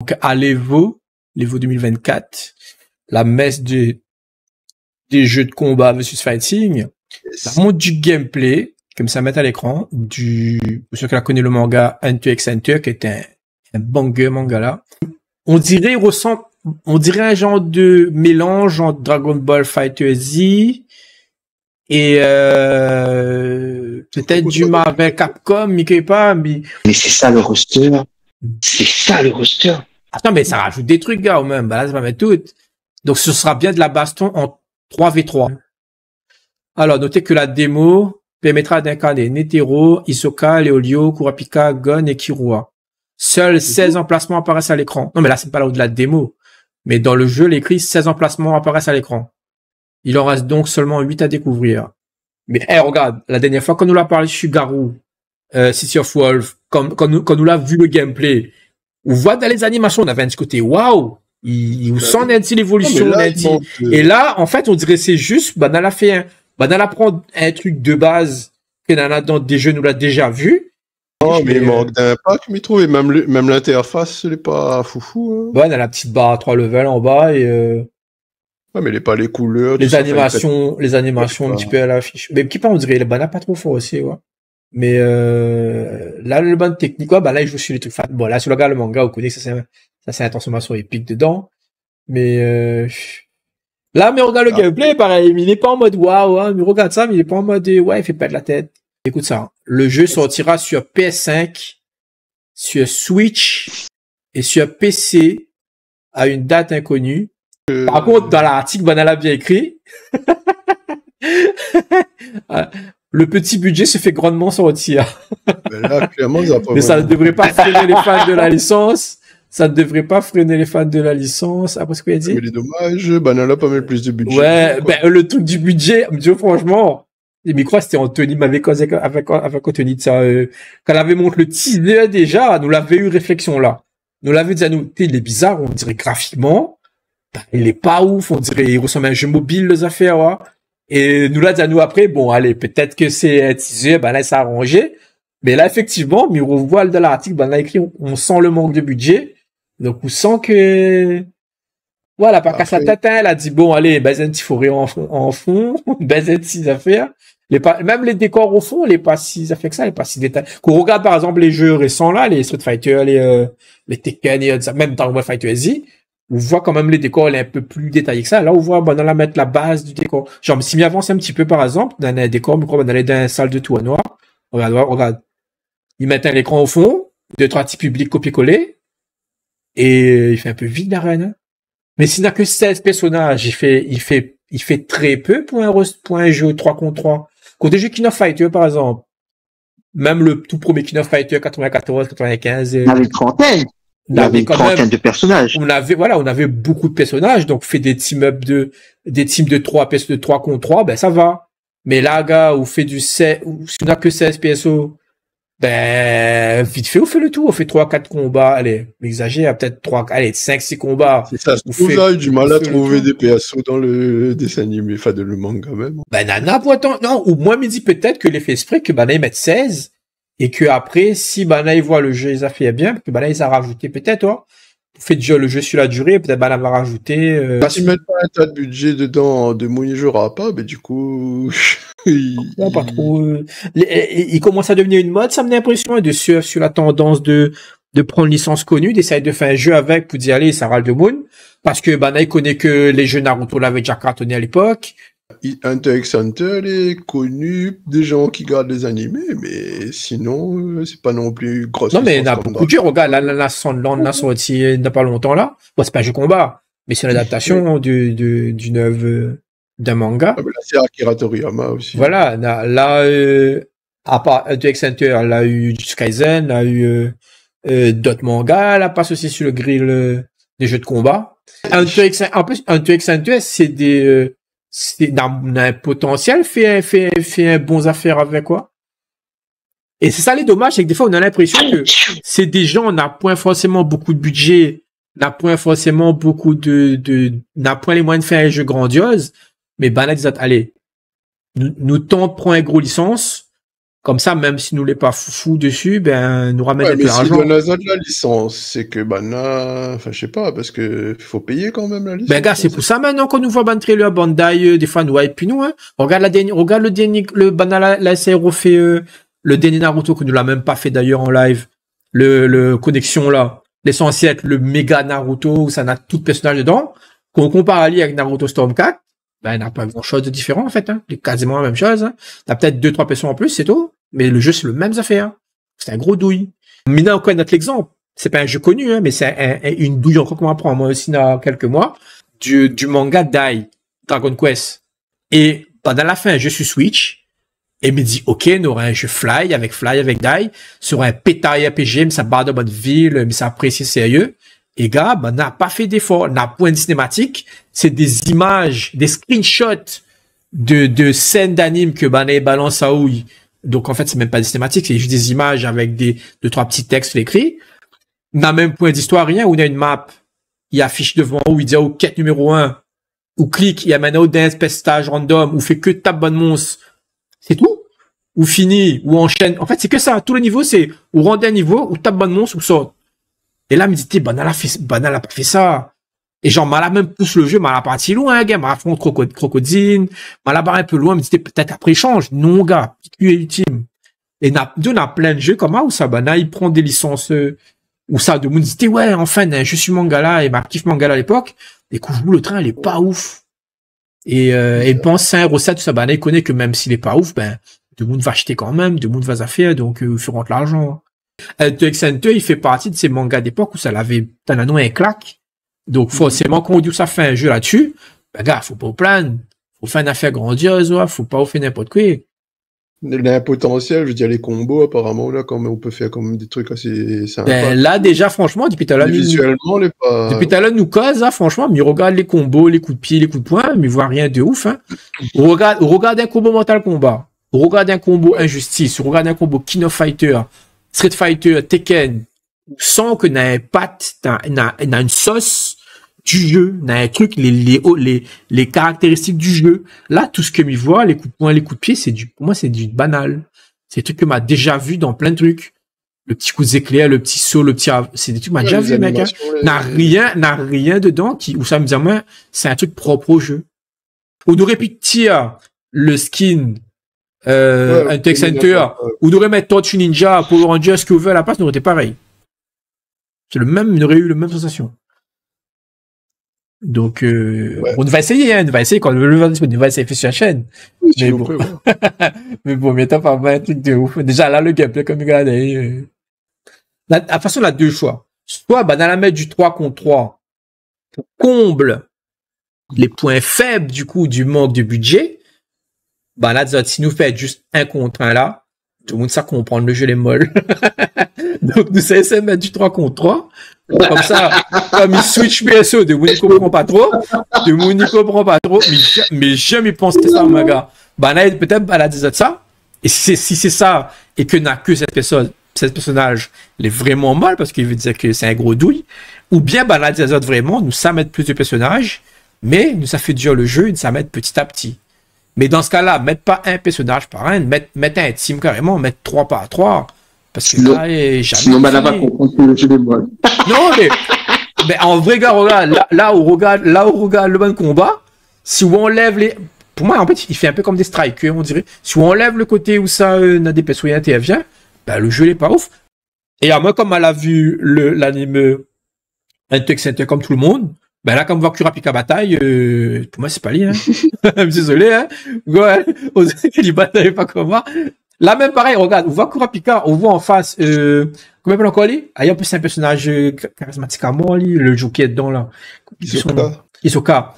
donc à l'Evo, l'Evo 2024, la messe des, des jeux de combat versus fighting, ça montre du gameplay, comme ça met à l'écran, du, pour ceux qui la connaissent le manga Hunter x Hunter, qui est un, un banger manga là. On dirait, on dirait un genre de mélange entre Dragon Ball Fighter Z et euh, peut-être du Marvel Capcom, Mickey pas, Mais c'est ça le roster. Hmm. C'est ça le roster. Attends, mais ça rajoute des trucs, gars, au même. Bah, là, ça va mettre tout. Donc, ce sera bien de la baston en 3v3. Alors, notez que la démo permettra d'incarner Netero, Isoka, Leolio, Kurapika, Gon et Kirua. Seuls 16 emplacements apparaissent à l'écran. Non, mais là, c'est pas là où de la démo. Mais dans le jeu, l'écrit 16 emplacements apparaissent à l'écran. Il en reste donc seulement 8 à découvrir. Mais hey, regarde, la dernière fois qu'on nous l'a parlé Sugaru, euh, City of Wolf, quand, quand quand nous l'a vu le gameplay, on voit dans les animations, on avait un petit côté waouh, il, on sent un petit l'évolution, Et là, en fait, on dirait c'est juste, bah, a fait un, bah, la prendre un truc de base que Nana dans des jeux nous l'a déjà vu. Oh, mais il euh, manque d'impact, mais Même, même l'interface, elle pas foufou. Hein. Ouais, on a la petite barre à trois levels en bas et. Euh... Ouais, mais pas les couleurs. Les animations, les animations un petit peu à l'affiche. Mais qui part, on dirait, le banana pas trop fort aussi, ouais. Mais euh, là, le bande technique, quoi bah là, je joue sur les trucs. fan. bon, là, sur le gars, le manga, vous connaissez ça, c'est, ça, c'est la transformation épique dedans. Mais euh, là, mais on regarde le ah. gameplay, pareil. Mais il n'est pas en mode waouh, hein, mais regarde ça, mais il est pas en mode euh, ouais, il fait pas de la tête. Écoute ça, hein. le jeu sortira sur PS5, sur Switch et sur PC à une date inconnue. Euh, Par contre, dans l'article, la bien écrit. le petit budget se fait grandement sortir. Ben mais ça ne devrait pas freiner les fans de la licence. Ça ne devrait pas freiner les fans de la licence. Après ce qu'il a dit. Mais les dommages, a pas mal plus de budget. Ouais, ben, le truc du budget, Dieu, franchement, les micros, c'était Anthony m'avait avec, avec, Anthony, ça, euh, quand elle avait montré le teaser déjà, nous l'avait eu réflexion là. Nous l'avait dit à nous, il est bizarre, on dirait graphiquement, bah, il est pas ouf, on dirait, il ressemble à un jeu mobile, les affaires, hein. Et nous l'a dit à nous après, bon, allez, peut-être que c'est teaser, ben là, ça arrangé. Mais là, effectivement, mais voile de l'article, ben là, écrit, on, sent le manque de budget. Donc, on sent que, voilà, par qu'à sa tête, hein, elle a dit, bon, allez, ben, il faut en, en fond, ben, six affaires. Les pas, même les décors au fond, les pas si affaires que ça, les pas si détails. Qu'on regarde, par exemple, les jeux récents, là, les Street Fighter, les, euh, les Tekken, et, même dans World Fighter Z, on voit quand même les décors est un peu plus détaillés que ça. Là, on voit on va mettre la base du décor. Genre, si m'y avance un petit peu, par exemple, dans un décor, on allait dans une salle de tout à noir. Regarde, regarde. Ils mettent un écran au fond, deux, trois petits publics copier-coller, et il fait un peu vide l'arène. Hein. Mais s'il n'a que 16 personnages, il fait, il fait, il fait très peu pour un, jeu 3 contre 3. Quand des jeux King of Fighter, par exemple, même le tout premier King of Fighter 94, 95. Avec trentaine on avait, une trentaine de personnages. On avait voilà, on avait beaucoup de personnages, donc fait des team up de des teams de 3 PS de 3 contre 3, ben ça va. Mais là, gars, on fait du 7. si on n'a que 16 PSO, ben vite fait, on fait le tout, on fait trois, quatre combats, allez, exagère, peut-être trois... allez, 5 six combats. C'est ça, on du mal à trouver des PSO dans le dessin animé, enfin de le manga même. Ben nana non, ou moins midi peut-être que l'effet esprit que ben là ils mettent 16 et que après, si Banaï voit le jeu, ils a fait eh bien, parce que là ils a rajouté peut-être, hein, fait déjà le jeu sur la durée, peut-être Bana va rajouter. Euh... Bah, S'ils mettent pas un tas de budget dedans de jouera pas, mais du coup. il... pas trop. Euh, il, commence à devenir une mode, ça me donne l'impression, hein, de sur, sur la tendance de de prendre une licence connue, d'essayer de faire un jeu avec pour dire allez, ça râle de moon. Parce que Bana, il connaît que les jeux Naruto l'avaient déjà cartonné à l'époque. Hunter x Hunter est connu des gens qui regardent les animés, mais sinon, euh, c'est pas non plus grosse. Non, mais il y en a beaucoup de regarde, La, la, la Sandland l'a sorti euh, il n'y a pas longtemps là. Bon, c'est pas un jeu combat, mais c'est l'adaptation adaptation d'une du, du, œuvre, euh, d'un manga. Ah, c'est Akira Toriyama aussi. Voilà, là, euh, à part Hunter x Hunter, elle a eu Skyzen, elle a eu euh, d'autres mangas, elle a passé aussi sur le grill des jeux de combat. Unto x Hunter, en plus, x Hunter, c'est des c'est un potentiel fait, fait, fait bons affaires avec quoi. Et c'est ça les dommages, c'est que des fois on a l'impression que c'est des gens, n'a point forcément beaucoup de budget, n'a point forcément beaucoup de, de n'a point les moyens de faire un jeu grandiose, mais ben là allez, nous, nous tentons prend un gros licence, comme ça, même si nous l'est pas fou dessus, ben nous ramène ouais, un mais peu d'argent. la licence, c'est que ben là, enfin je sais pas, parce que faut payer quand même la ben, licence. Ben gars, c'est hein, pour ça maintenant qu'on nous voit ban trailer Bandai, euh, des fois nous puis nous hein. regarde la regarde le dernier, le banal la SRO, fait euh, le dernier Naruto que nous l'a même pas fait d'ailleurs en live. Le, connexion là, l'essentiel le méga Naruto où ça n'a tout le personnage dedans. qu'on compare compare lui avec Naruto Storm 4, ben, n'a pas grand chose de différent, en fait, hein. C'est quasiment la même chose, hein. T'as peut-être deux, trois personnes en plus, c'est tout. Mais le jeu, c'est le même affaire. C'est un gros douille. Mina encore un autre exemple. C'est pas un jeu connu, hein, mais c'est une douille encore qu'on apprend, moi aussi, il y a quelques mois, du, manga Dai, Dragon Quest. Et pendant la fin, je suis Switch, et me dit, OK, on je un jeu Fly, avec Fly, avec Dai, sur un pétard RPG, mais ça barre de bonne ville, mais ça apprécie sérieux. Et gars, ben, n'a pas fait d'effort, n'a point de cinématique, c'est des images, des screenshots de, de scènes d'anime que ben, les balance à ouille donc en fait c'est même pas des cinématiques, c'est juste des images avec des deux trois petits textes écrits. N'a même point d'histoire, rien. Où il a une map, il affiche devant où il dit au oh, quête numéro un, ou clique, il y a amène de pestage random, ou fait que tape bonne monce C'est tout. Ou fini, ou enchaîne. En fait c'est que ça. À tous les niveaux c'est ou rendez un niveau, ou tape bonne monce ou saute. Et là me dit banal a fait banal a pas fait ça. Et genre, à même pousse le jeu, à partie loin, game, gars. fond Crocodile, Crocodile, à barre un peu loin, mais c'était peut-être après échange. Non, gars. tu es ultime. Et on a plein de jeux comme ah, ça, où Sabana, il prend des licences, euh, où ça, de Moon, disait ouais, enfin, hein, je suis Mangala, et ma kiffe Mangala à l'époque. et vous le train, il est pas ouf. Et, euh, il et pense, c'est un recette Sabana, il connaît que même s'il est pas ouf, ben, de monde va acheter quand même, de monde va faire, donc, euh, il faut rentrer l'argent. Euh, TXNT, il fait partie de ces mangas d'époque où ça l'avait, t'en as un claque. Donc, forcément, quand on dit que ça fait un jeu là-dessus, ben, gars, faut pas plan, Faut faire une affaire grandiose, faut pas faire n'importe quoi. Il un potentiel, je veux dire, les combos, apparemment, là, quand on peut faire comme des trucs assez sympas. Ben, là, déjà, franchement, depuis tout Depuis nous cause, hein, franchement, mais regarde les combos, les coups de pied, les coups de poing, mais voit rien de ouf, On hein. regarde, un combo mental combat. Regarde un combo injustice. Regarde un combo King Fighter, Street Fighter, Tekken. Sans que n'a un pâte, n'a une sauce du jeu, n'a les les, les, les, caractéristiques du jeu. Là, tout ce que m'y voit, les coups de poing, les coups de pied, c'est du, pour moi, c'est du banal. C'est des trucs que m'a déjà vu dans plein de trucs. Le petit coup d'éclair, le petit saut, le petit, c'est des trucs que m'a déjà vu, mec. Hein. N'a rien, n'a rien dedans qui, où ça me dit, moi, c'est un truc propre au jeu. On aurait pu tirer le skin, un Tech Center, on aurait mettre Tortue Ninja, pour rendre ce que vous à la place, on aurait été pareil. C'est le même, on aurait eu la même sensation. Donc, euh, on va essayer, hein, on va essayer quand le level on va essayer sur la chaîne. mais, bon. mais bon, t'as pas un truc de ouf. Déjà là, le gameplay comme il euh, a la, façon, on a deux choix. Soit, bah, dans la mettre du 3 contre 3 pour comble les points faibles, du coup, du manque de budget. Bah, là, si nous fait juste un contre un là, tout le monde sait comprendre, le jeu les molles. Donc, nous de mettre du 3 contre 3. Comme ça, comme il switch PSO, e, de monde ne comprend pas trop. De monde ne comprend pas trop. Mais, mais jamais pensé ça, mon gars. Bah, peut-être, bah, là, déjà ça. Et si, c'est ça, et que n'a que cette personne, cette personnage, est vraiment mal parce qu'il veut dire que c'est un gros douille. Ou bien, bah, là, vraiment, nous, ça met plus de personnages. Mais nous, ça fait dur le jeu, nous, ça met petit à petit. Mais dans ce cas-là, mettre pas un personnage par un, mettre, un team carrément, mettre trois par trois. Parce que là, jamais. Sinon, pas le jeu des Non, mais, en vrai, regarde, là, où on regarde, là, où regarde le bon combat. Si on enlève les. Pour moi, en fait, il fait un peu comme des strikes, on dirait. Si on enlève le côté où ça, euh, n'a des personnages et vient, ben, le jeu n'est pas ouf. Et à moi, comme elle a vu l'anime Intex comme tout le monde, ben là, quand on voit Kurapika bataille, euh, pour moi, c'est pas lié. Hein. Désolé, hein. Ouais, il bataille pas comme moi. Là même pareil, regarde, on voit Kurapika, on voit en face, euh, comment il encore lui Ah, en plus, c'est un personnage euh, charismatique à moi, lui, le Joker dedans, là. sont cas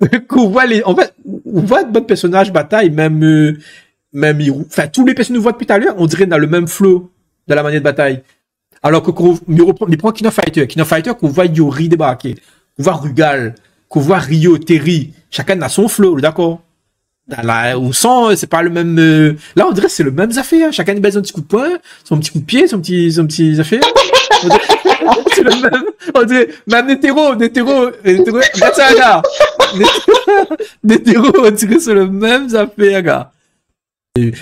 on voit les, en fait, on voit de bons personnages bataille, même, euh, même Enfin, tous les personnages qu'on voit depuis tout à l'heure, on dirait dans le même flow de la manière de bataille. Alors que quand on, prend, Kino Fighter, Kino qu'on voit Yori débarquer qu'on voit Rugal, qu'on voit Rio, Terry, chacun a son flow, d'accord Là, on sent, euh, c'est pas le même. Euh, là, on dirait c'est le même affaire. Hein. Chacun baise un petit coup de poing, son petit coup de pied, son petit, son petit affaire. c'est le même. On dirait même Netero, Netero, Netero, Netero, on dirait c'est le même affaire, gars.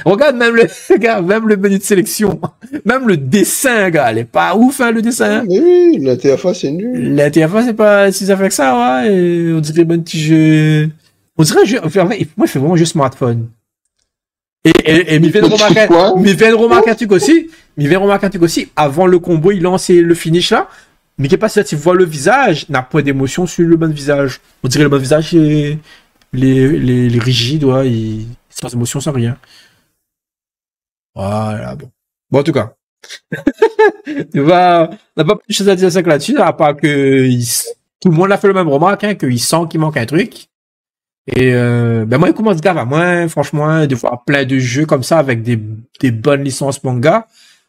Regarde même le, regarde, même le menu de sélection. Même le dessin, gars. Elle est pas ouf, hein, le dessin. Hein. Oui, Oui, l'interface c'est nul. La L'interface c'est pas si ça fait que ça, ouais. on dirait bon petit jeu. On dirait un enfin, moi, je fais vraiment juste smartphone. Et, et, et Miven remarque, un truc aussi. Miven remarquer un truc aussi. Avant le combo, il lance le finish là. Mais qui est pas si tu vois le visage, n'a pas d'émotion sur le bon visage. On dirait le bon visage, les, les, les, rigides, ouais. Il sans émotion, sans rien. Voilà, bon. Bon, en tout cas. tu vois, on n'a pas plus de choses à dire que là-dessus, à part que tout le monde a fait le même remarque, hein, qu'il sent qu'il manque un truc. Et euh, ben moi, il commence grave à moi, franchement, de voir plein de jeux comme ça avec des, des bonnes licences manga,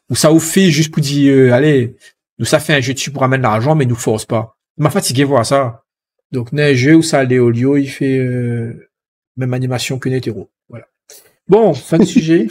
où ça vous fait juste pour dire, euh, allez, nous ça fait un jeu dessus pour amener l'argent, mais nous force pas. Il m'a fatigué voir ça. Donc, un jeu où ça allait au lieu, il fait... Euh, même animation qu'une hétéro. Voilà. Bon, fin de sujet.